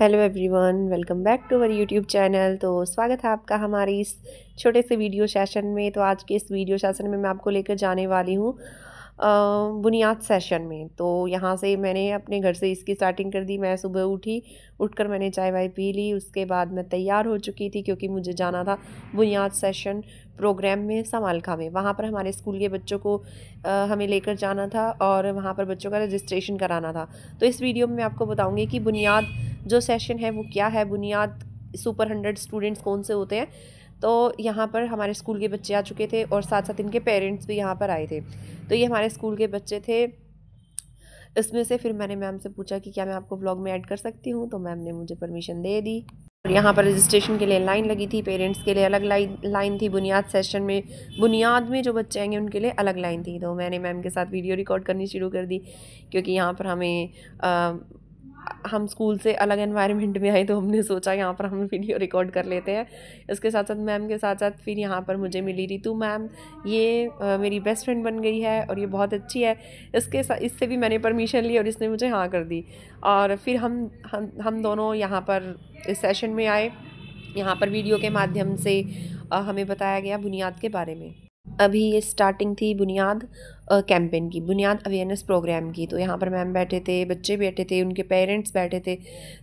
hello everyone welcome back to our YouTube channel तो स्वागत है आपका हमारे इस छोटे से वीडियो सेशन में तो आज के इस वीडियो सेशन में मैं आपको लेकर जाने वाली हूँ बुनियाद सेशन में तो यहाँ से मैंने अपने घर से इसकी स्टार्टिंग कर दी मैं सुबह उठी उठकर मैंने चाय वाय पी ली उसके बाद मैं तैयार हो चुकी थी क्योंकि मुझे जाना था बुनियाद सेशन प्रोग्राम में समालखा में वहाँ पर हमारे स्कूल के बच्चों को आ, हमें लेकर जाना था और वहाँ पर बच्चों का रजिस्ट्रेशन कराना था तो इस वीडियो में मैं आपको बताऊँगी कि बुनियाद जो सेशन है वो क्या है बुनियाद सुपर हंड्रेड स्टूडेंट्स कौन से होते हैं तो यहाँ पर हमारे स्कूल के बच्चे आ चुके थे और साथ साथ इनके पेरेंट्स भी यहाँ पर आए थे तो ये हमारे स्कूल के बच्चे थे इसमें से फिर मैंने मैम से पूछा कि क्या मैं आपको ब्लॉग में ऐड कर सकती हूँ तो मैम ने मुझे परमिशन दे दी और यहाँ पर रजिस्ट्रेशन के लिए लाइन लगी थी पेरेंट्स के लिए अलग लाइन लाइन थी बुनियाद सेशन में बुनियाद में जो बच्चे आएंगे उनके लिए अलग लाइन थी तो मैंने मैम के साथ वीडियो रिकॉर्ड करनी शुरू कर दी क्योंकि यहाँ पर हमें आ, हम स्कूल से अलग एनवायरनमेंट में आए तो हमने सोचा यहाँ पर हम वीडियो रिकॉर्ड कर लेते हैं इसके साथ साथ मैम के साथ साथ फिर यहाँ पर मुझे मिली रितु मैम ये आ, मेरी बेस्ट फ्रेंड बन गई है और ये बहुत अच्छी है इसके इससे भी मैंने परमिशन ली और इसने मुझे हाँ कर दी और फिर हम हम हम दोनों यहाँ पर इस सेशन में आए यहाँ पर वीडियो के माध्यम से हमें बताया गया बुनियाद के बारे में अभी ये स्टार्टिंग थी बुनियाद कैंपेन की बुनियाद अवेयरनेस प्रोग्राम की तो यहाँ पर मैम बैठे थे बच्चे बैठे थे उनके पेरेंट्स बैठे थे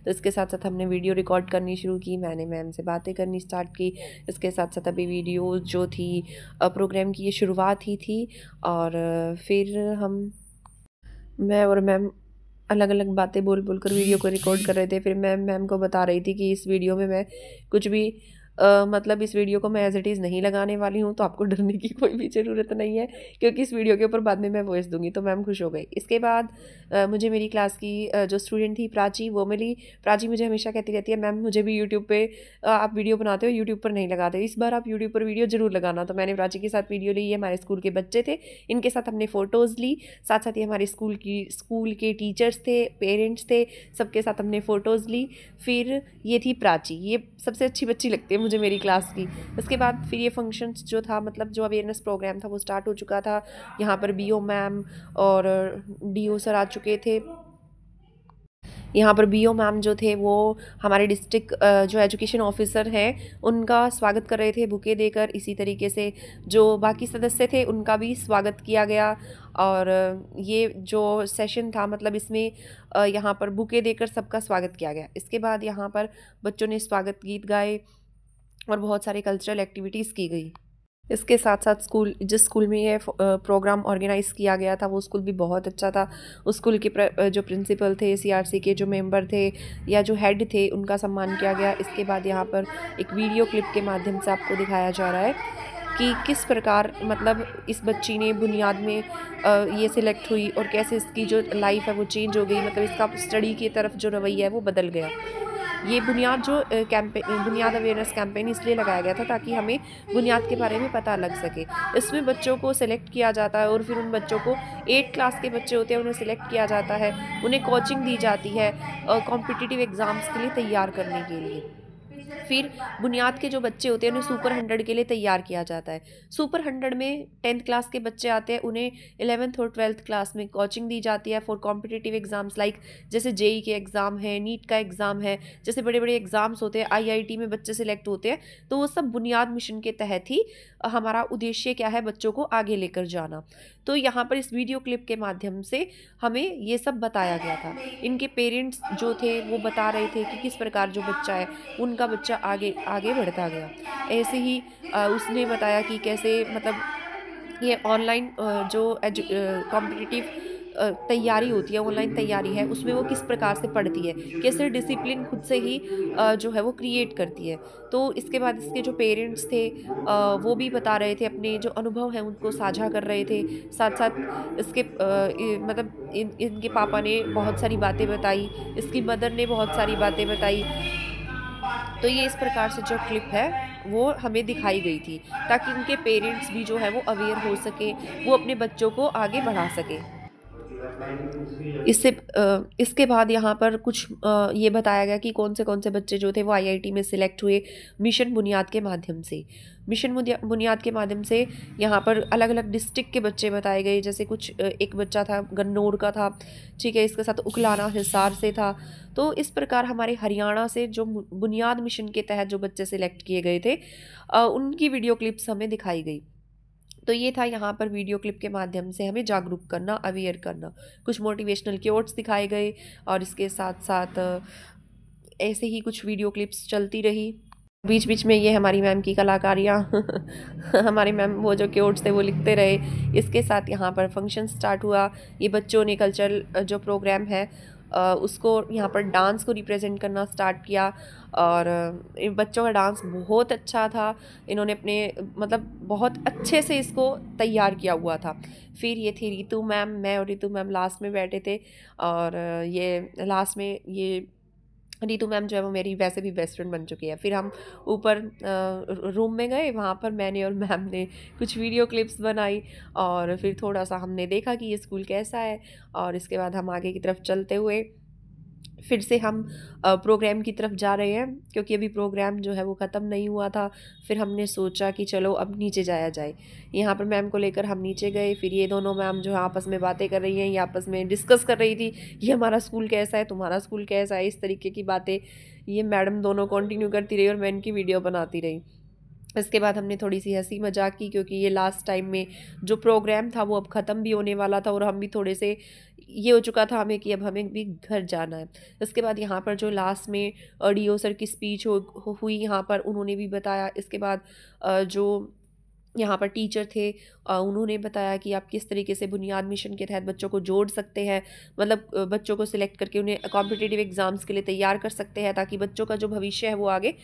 तो इसके साथ साथ हमने वीडियो रिकॉर्ड करनी शुरू की मैंने मैम से बातें करनी स्टार्ट की इसके साथ साथ अभी वीडियो जो थी प्रोग्राम की ये शुरुआत ही थी और फिर हम मैं और मैम अलग अलग बातें बोल बोल कर वीडियो को रिकॉर्ड कर रहे थे फिर मैम मैम को बता रही थी कि इस वीडियो में मैं कुछ भी मतलब इस वीडियो को मैं एज इट इज़ नहीं लगाने वाली हूँ तो आपको डरने की कोई भी ज़रूरत नहीं है क्योंकि इस वीडियो के ऊपर बाद में मैं वॉइस दूंगी तो मैम खुश हो गई इसके बाद आ, मुझे मेरी क्लास की जो स्टूडेंट थी प्राची वो मिली प्राची मुझे हमेशा कहती रहती है मैम मुझे भी यूट्यूब पर आप वीडियो बनाते हो यूट्यूब पर नहीं लगाते इस बार आप यूट्यूब पर वीडियो ज़रूर लगाना तो मैंने प्राची के साथ वीडियो ली है हमारे स्कूल के बच्चे थे इनके साथ हमने फ़ोटोज़ ली साथ साथ ये हमारे स्कूल की स्कूल के टीचर्स थे पेरेंट्स थे सबके साथ हमने फ़ोटोज़ ली फिर ये थी प्राची ये सबसे अच्छी बच्ची लगती है मुझे मेरी क्लास की उसके बाद फिर ये फंक्शन जो था मतलब जो अवेयरनेस प्रोग्राम था वो स्टार्ट हो चुका था यहाँ पर बी मैम और डी सर आ चुके थे यहाँ पर बीओ मैम जो थे वो हमारे डिस्ट्रिक्ट जो एजुकेशन ऑफिसर हैं उनका स्वागत कर रहे थे बुके देकर इसी तरीके से जो बाकी सदस्य थे उनका भी स्वागत किया गया और ये जो सेशन था मतलब इसमें यहाँ पर बुके देकर सबका स्वागत किया गया इसके बाद यहाँ पर बच्चों ने स्वागत गीत गाए और बहुत सारी कल्चरल एक्टिविटीज़ की गई इसके साथ साथ स्कूल जिस स्कूल में ये प्रोग्राम ऑर्गेनाइज़ किया गया था वो स्कूल भी बहुत अच्छा था उस स्कूल के जो प्रिंसिपल थे सीआरसी के जो मेंबर थे या जो हेड थे उनका सम्मान किया गया इसके बाद यहाँ पर एक वीडियो क्लिप के माध्यम से आपको दिखाया जा रहा है कि किस प्रकार मतलब इस बच्ची ने बुनियाद में ये सिलेक्ट हुई और कैसे इसकी जो लाइफ है वो चेंज हो गई मतलब इसका स्टडी की तरफ जो रवैया है वो बदल गया ये बुनियाद जो कैंपेन बुनियाद अवेयरनेस कैंपेन इसलिए लगाया गया था ताकि हमें बुनियाद के बारे में पता लग सके इसमें बच्चों को सेलेक्ट किया जाता है और फिर उन बच्चों को एट क्लास के बच्चे होते हैं उन्हें सेलेक्ट किया जाता है उन्हें कोचिंग दी जाती है कॉम्पिटिटिव एग्ज़ाम्स के लिए तैयार करने के लिए फिर बुनियाद के जो बच्चे होते हैं उन्हें सुपर हंड्रेड के लिए तैयार किया जाता है सुपर हंड्रेड में टेंथ क्लास के बच्चे आते हैं उन्हें एलेवंथ और ट्वेल्थ क्लास में कोचिंग दी जाती है फॉर कॉम्पिटेटिव एग्ज़ाम्स लाइक जैसे जेई e के एग्ज़ाम है नीट का एग्ज़ाम है जैसे बड़े बड़े एग्ज़ाम्स होते हैं आईआईटी में बच्चे सिलेक्ट होते हैं तो वो सब बुनियाद मिशन के तहत ही हमारा उद्देश्य क्या है बच्चों को आगे लेकर जाना तो यहाँ पर इस वीडियो क्लिप के माध्यम से हमें ये सब बताया गया था इनके पेरेंट्स जो थे वो बता रहे थे कि किस प्रकार जो बच्चा है उनका उसका बच्चा आगे आगे बढ़ता गया ऐसे ही उसने बताया कि कैसे मतलब ये ऑनलाइन जो एजु कॉम्पिटिटिव तैयारी होती है ऑनलाइन तैयारी है उसमें वो किस प्रकार से पढ़ती है कैसे डिसिप्लिन खुद से ही जो है वो क्रिएट करती है तो इसके बाद इसके जो पेरेंट्स थे वो भी बता रहे थे अपने जो अनुभव हैं उनको साझा कर रहे थे साथ साथ इसके मतलब इन इनके पापा ने बहुत सारी बातें बताई इसकी मदर ने बहुत सारी बातें बताई तो ये इस प्रकार से जो क्लिप है वो हमें दिखाई गई थी ताकि उनके पेरेंट्स भी जो है वो अवेयर हो सके वो अपने बच्चों को आगे बढ़ा सकें इससे इसके बाद यहाँ पर कुछ ये बताया गया कि कौन से कौन से बच्चे जो थे वो आईआईटी में सिलेक्ट हुए मिशन बुनियाद के माध्यम से मिशन बुनियाद के माध्यम से यहाँ पर अलग अलग डिस्ट्रिक्ट के बच्चे बताए गए जैसे कुछ एक बच्चा था गन्नौर का था ठीक है इसके साथ उकलाना हिसार से था तो इस प्रकार हमारे हरियाणा से जो बुनियाद मिशन के तहत जो बच्चे सिलेक्ट किए गए थे उनकी वीडियो क्लिप्स हमें दिखाई गई तो ये था यहाँ पर वीडियो क्लिप के माध्यम से हमें जागरूक करना अवेयर करना कुछ मोटिवेशनल कोट्स दिखाए गए और इसके साथ साथ ऐसे ही कुछ वीडियो क्लिप्स चलती रही बीच बीच में ये हमारी मैम की कलाकारियाँ हमारे मैम वो जो क्योट्स थे वो लिखते रहे इसके साथ यहाँ पर फंक्शन स्टार्ट हुआ ये बच्चों ने कल्चर जो प्रोग्राम है उसको यहाँ पर डांस को रिप्रेजेंट करना स्टार्ट किया और बच्चों का डांस बहुत अच्छा था इन्होंने अपने मतलब बहुत अच्छे से इसको तैयार किया हुआ था फिर ये थी रितु मैम मैं और रितु मैम लास्ट में बैठे थे और ये लास्ट में ये रीतू तो मैम जो है वो मेरी वैसे भी बेस्ट फ्रेंड बन चुकी है फिर हम ऊपर रूम में गए वहाँ पर मैंने और मैम ने कुछ वीडियो क्लिप्स बनाई और फिर थोड़ा सा हमने देखा कि ये स्कूल कैसा है और इसके बाद हम आगे की तरफ चलते हुए फिर से हम प्रोग्राम की तरफ जा रहे हैं क्योंकि अभी प्रोग्राम जो है वो ख़त्म नहीं हुआ था फिर हमने सोचा कि चलो अब नीचे जाया जाए यहाँ पर मैम को लेकर हम नीचे गए फिर ये दोनों मैम जो है आपस में बातें कर रही हैं ये आपस में डिस्कस कर रही थी ये हमारा स्कूल कैसा है तुम्हारा स्कूल कैसा है इस तरीके की बातें ये मैडम दोनों कंटिन्यू करती रही और मैं इनकी वीडियो बनाती रही इसके बाद हमने थोड़ी सी हंसी मजाक की क्योंकि ये लास्ट टाइम में जो प्रोग्राम था वो अब ख़त्म भी होने वाला था और हम भी थोड़े से ये हो चुका था हमें कि अब हमें भी घर जाना है इसके बाद यहाँ पर जो लास्ट में डी सर की स्पीच हो हुई यहाँ पर उन्होंने भी बताया इसके बाद जो यहाँ पर टीचर थे उन्होंने बताया कि आप किस तरीके से बुनियाद मिशन के तहत बच्चों को जोड़ सकते हैं मतलब बच्चों को सिलेक्ट करके उन्हें कॉम्पिटिटिव एग्ज़ाम्स के लिए तैयार कर सकते हैं ताकि बच्चों का जो भविष्य है वो आगे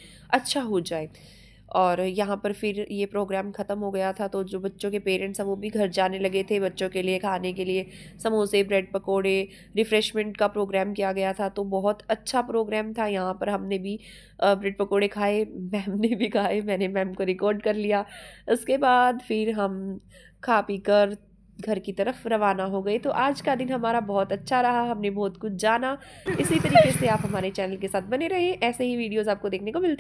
अच्छा हो जाए और यहाँ पर फिर ये प्रोग्राम ख़त्म हो गया था तो जो बच्चों के पेरेंट्स हैं वो भी घर जाने लगे थे बच्चों के लिए खाने के लिए समोसे ब्रेड पकोड़े रिफ़्रेशमेंट का प्रोग्राम किया गया था तो बहुत अच्छा प्रोग्राम था यहाँ पर हमने भी ब्रेड पकोड़े खाए मैम ने भी खाए मैंने मैम को रिकॉर्ड कर लिया उसके बाद फिर हम खा पी कर घर की तरफ रवाना हो गए तो आज का दिन हमारा बहुत अच्छा रहा हमने बहुत कुछ जाना इसी तरीके से आप हमारे चैनल के साथ बने रहे ऐसे ही वीडियोज़ आपको देखने को मिलते